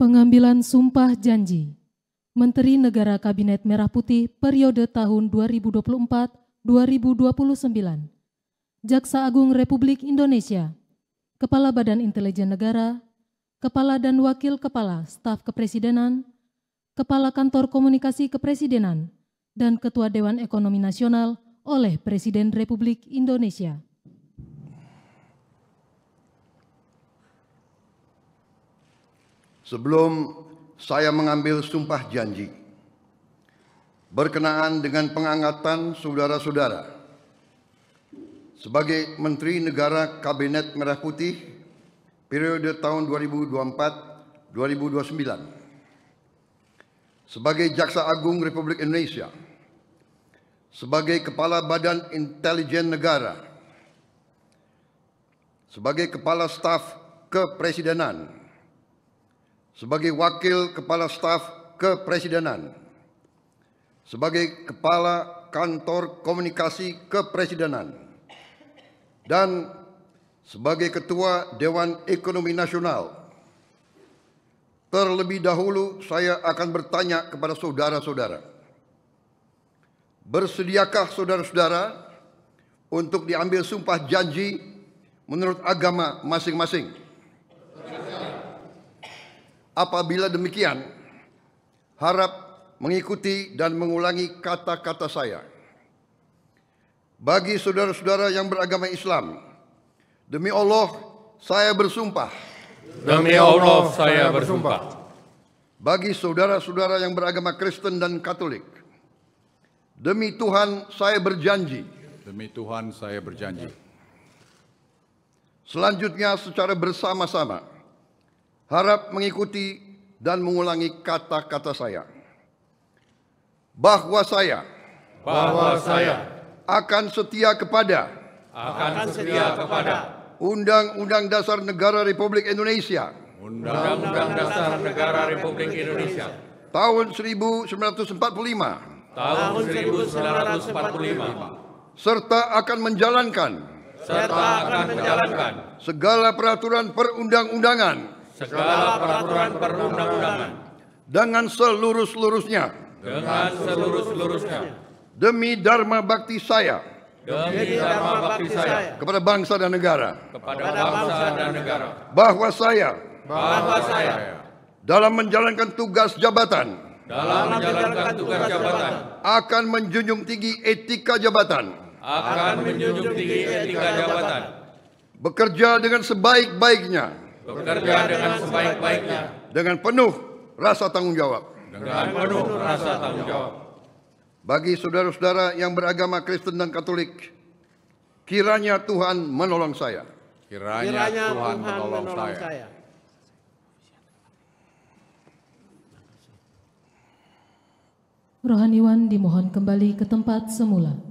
Pengambilan sumpah janji. Menteri Negara Kabinet Merah Putih periode tahun 2024-2029. Jaksa Agung Republik Indonesia. Kepala Badan Intelijen Negara, Kepala dan Wakil Kepala Staf Kepresidenan, Kepala Kantor Komunikasi Kepresidenan, dan Ketua Dewan Ekonomi Nasional oleh Presiden Republik Indonesia. sebelum saya mengambil sumpah janji berkenaan dengan pengangkatan saudara-saudara sebagai Menteri Negara Kabinet Merah Putih periode tahun 2024-2029 sebagai Jaksa Agung Republik Indonesia sebagai Kepala Badan Intelijen Negara sebagai Kepala Staf Kepresidenan sebagai Wakil Kepala Staf Kepresidenan, sebagai Kepala Kantor Komunikasi Kepresidenan, dan sebagai Ketua Dewan Ekonomi Nasional. Terlebih dahulu saya akan bertanya kepada saudara-saudara. Bersediakah saudara-saudara untuk diambil sumpah janji menurut agama masing-masing? Apabila demikian, harap mengikuti dan mengulangi kata-kata saya. Bagi saudara-saudara yang beragama Islam, demi Allah saya bersumpah. Demi Allah saya bersumpah. Bagi saudara-saudara yang beragama Kristen dan Katolik, demi Tuhan saya berjanji. Demi Tuhan saya berjanji. Selanjutnya secara bersama-sama harap mengikuti dan mengulangi kata-kata saya bahwa saya bahwa saya akan setia kepada akan setia kepada Undang-Undang Dasar Negara Republik Indonesia Undang-Undang Dasar Negara Republik Indonesia tahun 1945 tahun 1945 serta akan menjalankan serta akan menjalankan segala peraturan perundang-undangan segala peraturan perundang-undangan dengan seluruh-seluruhnya dengan seluruh-seluruhnya demi dharma bakti saya demi dharma bakti saya kepada bangsa dan negara kepada bangsa dan negara bahwa saya bahwa saya dalam menjalankan tugas jabatan dalam menjalankan tugas jabatan akan menjunjung tinggi etika jabatan akan menjunjung tinggi etika jabatan bekerja dengan sebaik-baiknya bekerja dengan sebaik-baiknya, dengan penuh rasa tanggung jawab, dengan penuh rasa tanggung jawab. Bagi saudara-saudara yang beragama Kristen dan Katolik, kiranya Tuhan menolong saya. Kiranya, kiranya Tuhan, Tuhan menolong, menolong saya. saya. Rohaniwan dimohon kembali ke tempat semula.